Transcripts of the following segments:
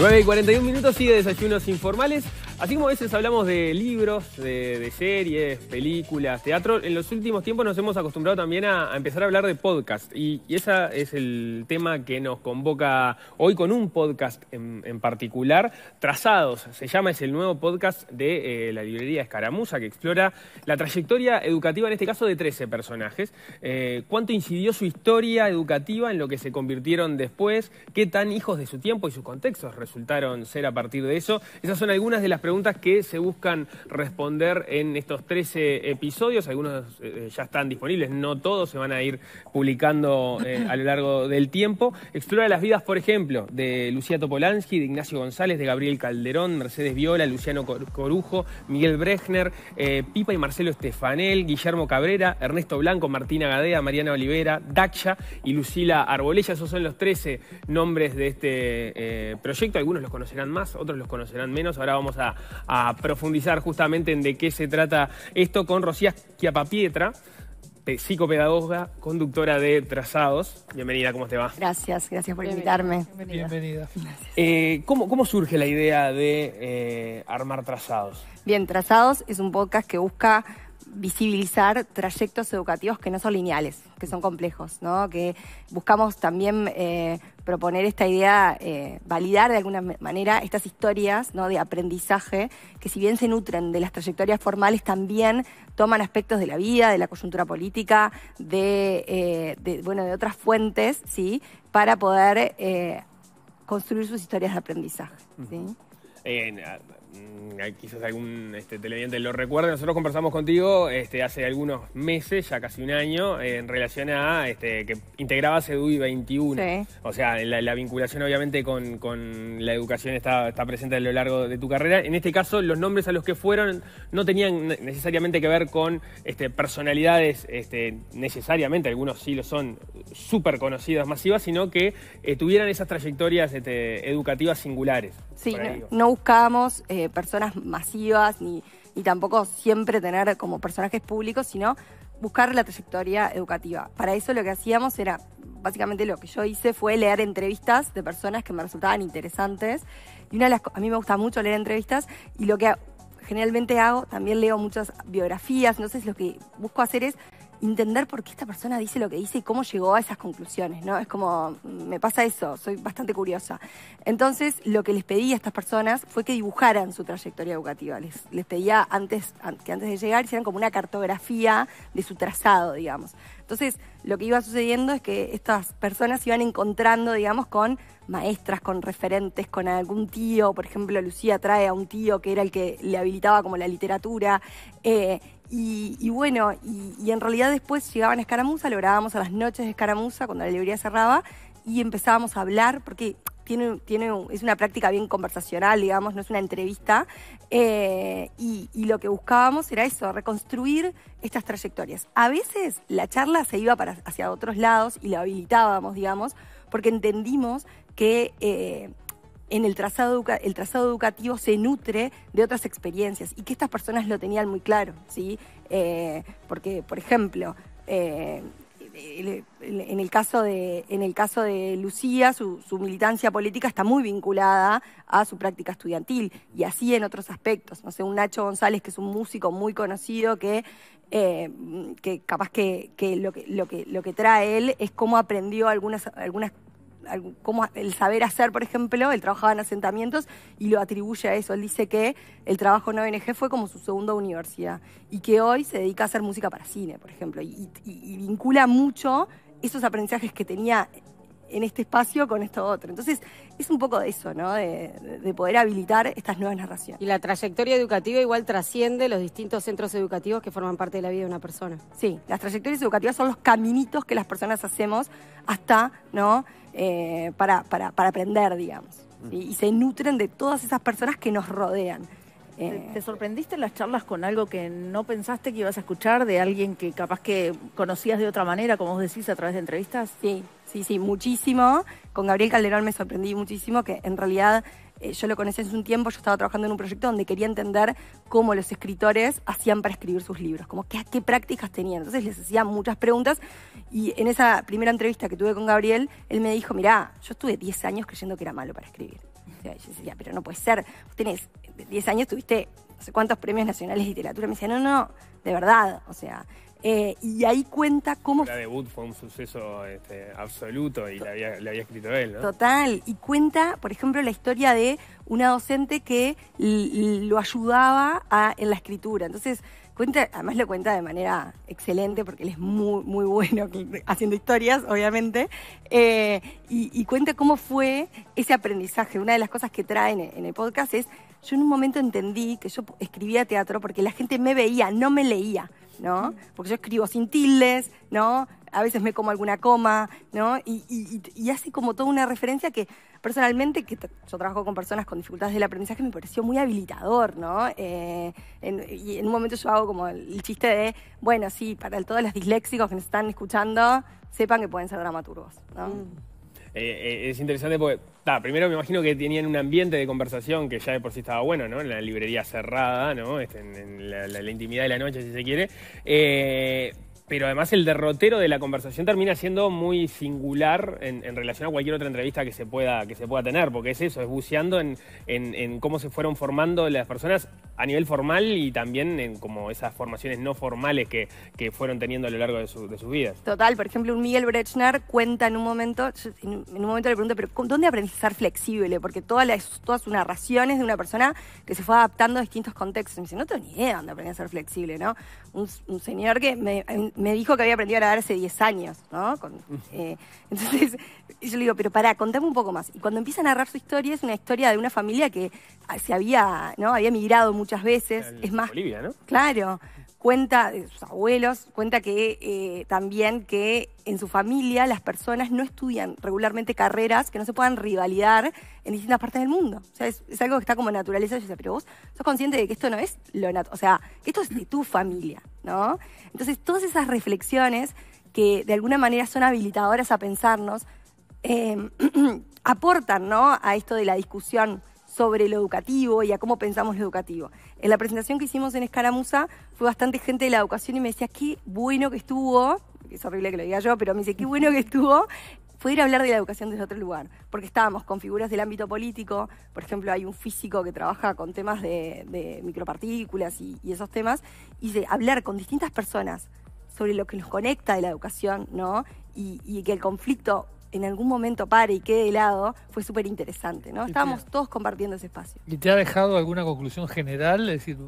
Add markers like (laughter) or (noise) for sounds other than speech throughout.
9 y 41 minutos sigue Desayunos Informales. Así como a veces hablamos de libros, de, series, películas, teatro, en los últimos tiempos nos hemos acostumbrado también a, empezar a hablar de podcast. Y, ese es el tema que nos convoca hoy con un podcast en, particular. Trazados, se llama, es el nuevo podcast de eh, la librería Escaramuza, que explora la trayectoria educativa, en este caso de 13 personajes. Eh, ¿Cuánto incidió su historia educativa en lo que se convirtieron después? ¿Qué tan hijos de su tiempo y sus contextos resultaron ser a partir de eso? Esas son algunas de las preguntas preguntas que se buscan responder en estos 13 episodios. Algunos eh, ya están disponibles, no todos se van a ir publicando eh, a lo largo del tiempo. Explora las vidas, por ejemplo, de Lucía Topolansky, de Ignacio González, de Gabriel Calderón, Mercedes Viola, Luciano Corujo, Miguel Brechner, eh, Pipa y Marcelo Estefanel, Guillermo Cabrera, Ernesto Blanco, Martina Gadea, Mariana Olivera, Dacha y Lucila Arbolella. Esos son los 13 nombres de este proyecto. Algunos los conocerán más, otros los conocerán menos. Ahora vamos a a profundizar justamente en de qué se trata esto con Rocía Chiapapietra, psicopedagoga, conductora de Trazados. Bienvenida, ¿cómo te va? Gracias, gracias por invitarme. Bienvenida. Eh, ¿cómo, surge la idea de eh, armar Trazados? Bien, Trazados es un podcast que busca visibilizar trayectos educativos que no son lineales, que son complejos, ¿no? que buscamos también eh, proponer esta idea, eh, validar de alguna manera estas historias de aprendizaje que si bien se nutren de las trayectorias formales, también toman aspectos de la vida, de la coyuntura política, de, eh, bueno, de otras fuentes, ¿sí? para poder construir sus historias de aprendizaje. ¿sí? Eh, ah, mm, quizás algún este, televidente lo recuerde, nosotros conversamos contigo este, hace algunos meses, ya casi un año, en relación a este, que integrabas EDUI 21. O sea, la, vinculación obviamente con, la educación está, presente a lo largo de tu carrera. En este caso, los nombres a los que fueron no tenían necesariamente que ver con este, personalidades, este, necesariamente, algunos sí lo son, súper conocidas, masivas, sino que eh, tuvieran esas trayectorias este, educativas singulares. Sí, buscábamos eh, personas masivas ni, tampoco siempre tener como personajes públicos, sino buscar la trayectoria educativa. Para eso lo que hacíamos era, básicamente lo que yo hice fue leer entrevistas de personas que me resultaban interesantes. Y una de las a mí me gusta mucho leer entrevistas y lo que generalmente hago, también leo muchas biografías, entonces lo que busco hacer es entender por qué esta persona dice lo que dice y cómo llegó a esas conclusiones, ¿no? Es como, me pasa eso, soy bastante curiosa. Entonces, lo que les pedí a estas personas fue que dibujaran su trayectoria educativa. Les, les pedía antes, que antes de llegar hicieran como una cartografía de su trazado, digamos. Entonces, lo que iba sucediendo es que estas personas iban encontrando, digamos, con maestras, con referentes, con algún tío. Por ejemplo, Lucía trae a un tío que era el que le habilitaba como la literatura. Eh, y, bueno, y, en realidad después llegaban a Escaramuza, lo grabábamos a las noches de Escaramuza cuando la librería cerraba y empezábamos a hablar, porque tiene, tiene, es una práctica bien conversacional, digamos, no es una entrevista. Eh, y, lo que buscábamos era eso, reconstruir estas trayectorias. A veces la charla se iba para, hacia otros lados y la habilitábamos, digamos, porque entendimos que eh, en el trazado, el trazado educativo se nutre de otras experiencias y que estas personas lo tenían muy claro, ¿sí? Eh, porque, por ejemplo, eh, en el caso de, en el caso de Lucía, su, militancia política está muy vinculada a su práctica estudiantil y así en otros aspectos. No sé, un Nacho González, que es un músico muy conocido, que, eh, capaz que, lo que, lo que lo que trae él es cómo aprendió algunas, algunas cómo el saber hacer, por ejemplo, él trabajaba en asentamientos y lo atribuye a eso. Él dice que el trabajo en ONG fue como su segunda universidad y que hoy se dedica a hacer música para cine, por ejemplo, y vincula mucho esos aprendizajes que tenía en este espacio con esto otro. Entonces, es un poco de eso, ¿no? De, poder habilitar estas nuevas narraciones. Y la trayectoria educativa igual trasciende los distintos centros educativos que forman parte de la vida de una persona. Sí, las trayectorias educativas son los caminitos que las personas hacemos hasta, ¿no? Eh, para, para, para aprender, digamos. Mm. Y se nutren de todas esas personas que nos rodean. ¿Te eh, sorprendiste en las charlas con algo que no pensaste que ibas a escuchar de alguien que capaz que conocías de otra manera, como vos decís, a través de entrevistas? Sí, sí, sí, muchísimo. Con Gabriel Calderón me sorprendí muchísimo, que en realidad eh, yo lo conocí hace un tiempo, yo estaba trabajando en un proyecto donde quería entender cómo los escritores hacían para escribir sus libros, como qué, qué prácticas tenían. Entonces les hacía muchas preguntas y en esa primera entrevista que tuve con Gabriel, él me dijo, mirá, yo estuve 10 años creyendo que era malo para escribir. Yo decía, pero no puede ser. Vos tenés 10 eh, años, tuviste no sé cuántos premios nacionales de literatura. Me decía, no, no, de verdad. O sea, eh, y ahí cuenta cómo... La debut fue un suceso este, absoluto y la había, escrito él, Total. Y cuenta, por ejemplo, la historia de una docente que lo ayudaba en la escritura. Entonces, además lo cuenta de manera excelente porque él es muy, muy bueno haciendo historias, obviamente. Eh, y, y, cuenta cómo fue ese aprendizaje. Una de las cosas que traen en el podcast es, yo en un momento entendí que yo escribía teatro porque la gente me veía, no me leía. ¿no? Porque yo escribo sin tildes, ¿no? A veces me como alguna coma, ¿no? Y, y, hace como toda una referencia que personalmente, que yo trabajo con personas con dificultades del aprendizaje, me pareció muy habilitador, ¿no? Eh, y en un momento yo hago como el chiste de, bueno, sí, para todos los disléxicos que nos están escuchando, sepan que pueden ser dramaturgos, mm. Eh, eh, es interesante porque, primero me imagino que tenían un ambiente de conversación que ya de por sí estaba bueno, ¿no? En la librería cerrada, ¿no? Este, en, la, intimidad de la noche, si se quiere. Eh, pero además el derrotero de la conversación termina siendo muy singular en, relación a cualquier otra entrevista que se pueda, que se pueda tener, porque es eso, es buceando en cómo se fueron formando las personas a nivel formal y también en como esas formaciones no formales que, fueron teniendo a lo largo de, su, de, sus vidas. Total, por ejemplo, un Miguel Brechner cuenta en un momento, en un momento le pregunto, pero ¿dónde aprendiste a ser flexible? Porque todas las, todas sus narraciones de una persona que se fue adaptando a distintos contextos. Me dice, no tengo ni idea dónde aprendí a ser flexible, ¿no? Un, señor que em, me, dijo que había aprendido a nadar hace 10 años, ¿no? (laughs) Eh, entonces, yo le digo, pero para contame un poco más. Y cuando empieza a narrar su historia, es una historia de una familia que ah, se había, ¿no? Había migrado mucho muchas veces. es más, Claro, cuenta, de sus abuelos, cuenta que eh, también que en su familia las personas no estudian regularmente carreras que no se puedan rivalidar en distintas partes del mundo. O sea, es, algo que está como naturaleza. Yo pero vos sos consciente de que esto no es lo natural, o sea, que esto es de tu familia, ¿no? Entonces, todas esas reflexiones que de alguna manera son habilitadoras a pensarnos, em, (clears throat) aportan, ¿no? A esto de la discusión sobre lo educativo y a cómo pensamos educativo. En la presentación que hicimos en Escaramuza fue bastante gente de la educación y me decía, qué bueno que estuvo, es horrible que lo diga yo, pero me dice, qué bueno que estuvo fue ir a hablar de la educación desde otro lugar, porque estábamos con figuras del ámbito político, por ejemplo, hay un físico que trabaja con temas de, micropartículas y, esos temas, y de hablar con distintas personas sobre lo que nos conecta de la educación, ¿no? y que el conflicto en algún momento pare y quede de lado, fue súper interesante, ¿no? Estábamos todos compartiendo ese espacio. ¿Y te ha dejado alguna conclusión general? Es decir,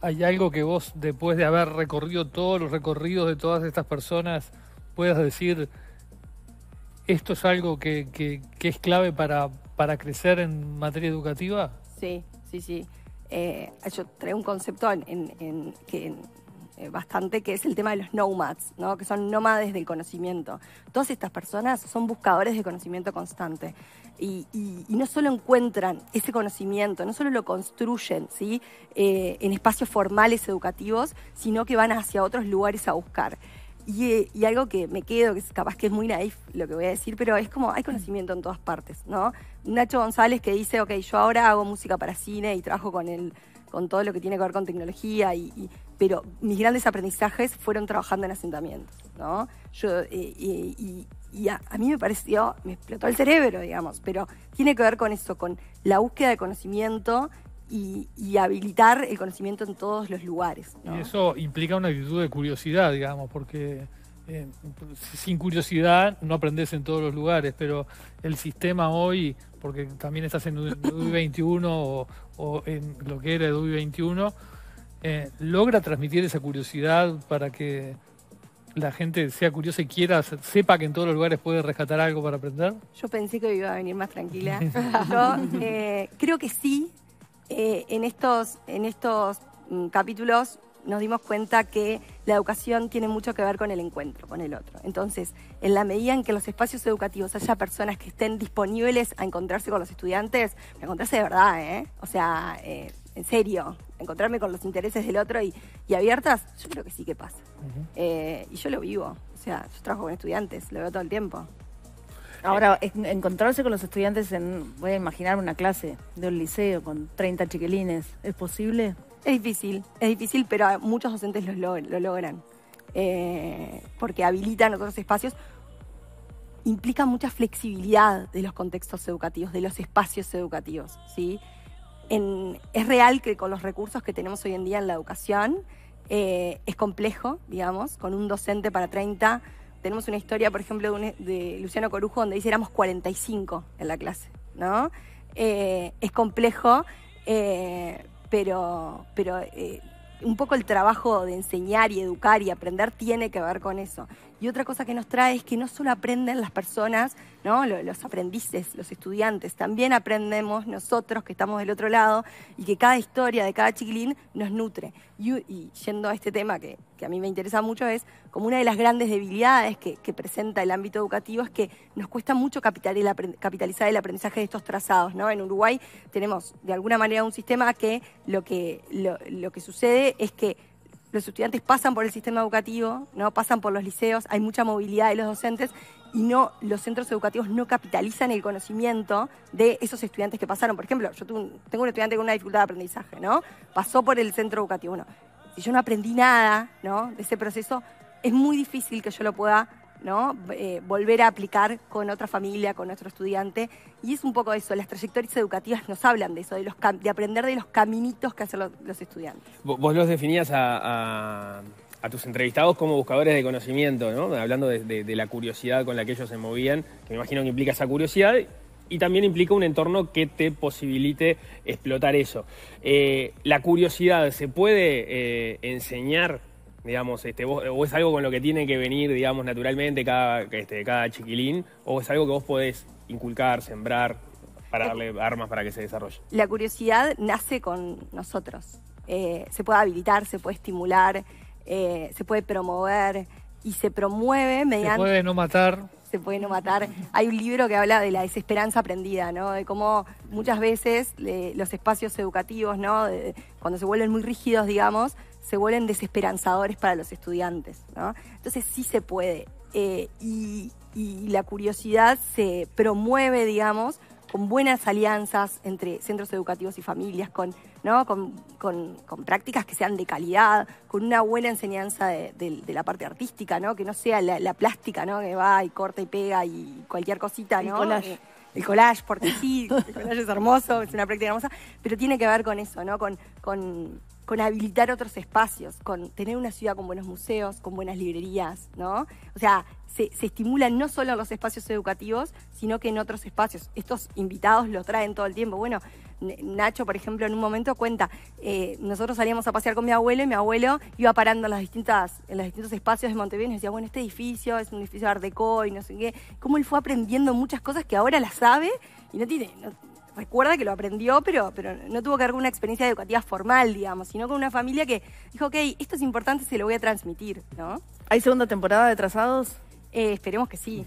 ¿hay algo que vos, después de haber recorrido todos los recorridos de todas estas personas, puedas decir, esto es algo que, es clave para, para crecer en materia educativa? Sí, sí, sí. Eh, yo traigo un concepto en, que eh, bastante, que es el tema de los nomads, ¿no? que son nómades del conocimiento. Todas estas personas son buscadores de conocimiento constante y, no solo encuentran ese conocimiento, no solo lo construyen ¿sí? Eh, en espacios formales educativos, sino que van hacia otros lugares a buscar. Eh, y, algo que me quedo, que es capaz que es muy naif lo que voy a decir, pero es como hay conocimiento en todas partes, ¿no? Nacho González que dice, ok, yo ahora hago música para cine y trabajo con el, con todo lo que tiene que ver con tecnología y pero mis grandes aprendizajes fueron trabajando en asentamientos, ¿no? Yo, eh, y, a, mí me pareció, me explotó el cerebro, digamos, pero tiene que ver con eso, con la búsqueda de conocimiento y, habilitar el conocimiento en todos los lugares. Y eso implica una actitud de curiosidad, digamos, porque eh, sin curiosidad no aprendes en todos los lugares, pero el sistema hoy, porque también estás en ub 21 o, en lo que era UI 21, eh, logra transmitir esa curiosidad para que la gente sea curiosa y quiera, sepa que en todos los lugares puede rescatar algo para aprender? Yo pensé que iba a venir más tranquila. (laughs) Yo eh, creo que sí. Eh, en estos, en estos mm, capítulos nos dimos cuenta que la educación tiene mucho que ver con el encuentro, con el otro. Entonces, en la medida en que los espacios educativos haya personas que estén disponibles a encontrarse con los estudiantes, encontrarse de verdad, ¿eh? O sea, en serio, encontrarme con los intereses del otro y, abiertas, yo creo que sí que pasa. Eh, y yo lo vivo, o sea, yo trabajo con estudiantes, lo veo todo el tiempo. Ahora, encontrarse con los estudiantes en, voy a imaginar una clase de un liceo con 30 chiquelines, ¿es posible? Es difícil, es difícil, pero muchos docentes lo, logran, eh, porque habilitan otros espacios. Implica mucha flexibilidad de los contextos educativos, de los espacios educativos, ¿sí? es real que con los recursos que tenemos hoy en día en la educación eh, es complejo, digamos, con un docente para 30. Tenemos una historia, por ejemplo, de, Luciano Corujo, donde dice éramos 45 en la clase, ¿no? Eh, es complejo, eh, pero, pero un poco el trabajo de enseñar y educar y aprender tiene que ver con eso. Y otra cosa que nos trae es que no solo aprenden las personas, los aprendices, los estudiantes, también aprendemos nosotros que estamos del otro lado y que cada historia de cada chiquilín nos nutre. Y, yendo a este tema que, a mí me interesa mucho, es como una de las grandes debilidades que, presenta el ámbito educativo es que nos cuesta mucho capitalizar el aprendizaje de estos trazados. ¿no? En Uruguay tenemos de alguna manera un sistema que lo que, lo que sucede es que los estudiantes pasan por el sistema educativo, ¿no? pasan por los liceos, hay mucha movilidad de los docentes y no los centros educativos no capitalizan el conocimiento de esos estudiantes que pasaron. Por ejemplo, yo tengo un estudiante con una dificultad de aprendizaje, ¿no? Pasó por el centro educativo. Bueno, si yo no aprendí nada, ¿no? De ese proceso, es muy difícil que yo lo pueda ¿no? Eh, volver a aplicar con otra familia, con otro estudiante. Y es un poco eso, las trayectorias educativas nos hablan de eso, de, los, de aprender de los caminitos que hacen los, estudiantes. Vos los definías a, tus entrevistados como buscadores de conocimiento, hablando de, la curiosidad con la que ellos se movían, que me imagino que implica esa curiosidad y también implica un entorno que te posibilite explotar eso. Eh, ¿La curiosidad se puede eh, enseñar digamos, este, o es algo con lo que tiene que venir, digamos, naturalmente cada, este, cada chiquilín, o es algo que vos podés inculcar, sembrar, para darle armas para que se desarrolle. La curiosidad nace con nosotros. Eh, se puede habilitar, se puede estimular, eh, se puede promover y se promueve mediante... Se puede no matar. Se puede no matar. Hay un libro que habla de la desesperanza aprendida, ¿no? De cómo muchas veces eh, los espacios educativos, ¿no? cuando se vuelven muy rígidos, digamos, se vuelven desesperanzadores para los estudiantes. ¿no? Entonces sí se puede. Eh, y, la curiosidad se promueve, digamos, con buenas alianzas entre centros educativos y familias, con, ¿no? con, prácticas que sean de calidad, con una buena enseñanza de, la parte artística, ¿no? que no sea la, plástica ¿no? que va y corta y pega y cualquier cosita. ¿no? El collage. Eh, el collage, porque sí, el collage es hermoso, es una práctica hermosa, pero tiene que ver con eso, ¿no? con, con con habilitar otros espacios, con tener una ciudad con buenos museos, con buenas librerías, ¿no? O sea, se, estimulan no solo en los espacios educativos, sino que en otros espacios. Estos invitados los traen todo el tiempo. Bueno, Nacho, por ejemplo, en un momento cuenta, eh, nosotros salíamos a pasear con mi abuelo y mi abuelo iba parando en, las distintas, en los distintos espacios de Montevideo y decía, bueno, este edificio es un edificio de Art Deco y no sé qué. Cómo él fue aprendiendo muchas cosas que ahora las sabe y no tiene recuerda que lo aprendió, pero, pero no tuvo que ver con una experiencia educativa formal, digamos, sino con una familia que dijo, ok, esto es importante, se lo voy a transmitir, ¿no? ¿Hay segunda temporada de Trazados? Eh, esperemos que sí.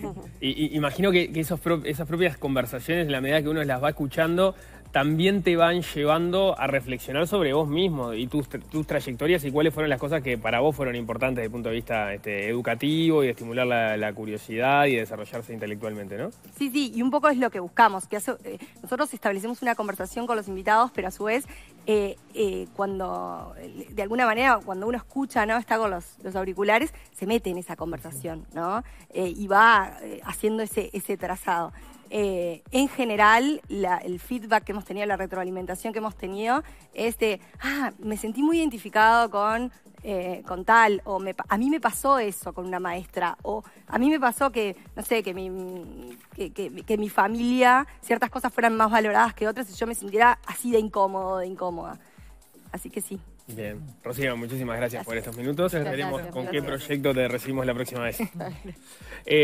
(laughs) imagino que, esas propias conversaciones, la medida que uno las va escuchando, también te van llevando a reflexionar sobre vos mismo y tus, trayectorias y cuáles fueron las cosas que para vos fueron importantes desde el punto de vista este, educativo y estimular la, curiosidad y desarrollarse intelectualmente, ¿no? Sí, sí, y un poco es lo que buscamos. Que eh, nosotros establecemos una conversación con los invitados, pero a su vez, eh, eh, cuando, de alguna manera, cuando uno escucha, ¿no? Está con los, auriculares, se mete en esa conversación, ¿no? y va haciendo ese, ese trazado. Eh, en general el feedback que hemos tenido, la retroalimentación que hemos tenido, es de, ah, me sentí muy identificado con, eh, con tal, o a mí me pasó eso con una maestra, o a mí me pasó que, no sé, que mi, que, mi familia, ciertas cosas fueran más valoradas que otras y yo me sintiera así de incómodo, de incómoda. Así que sí. Bien. Rocío, muchísimas gracias, por estos minutos. con qué proyecto te recibimos la próxima vez. (laughs) Eh,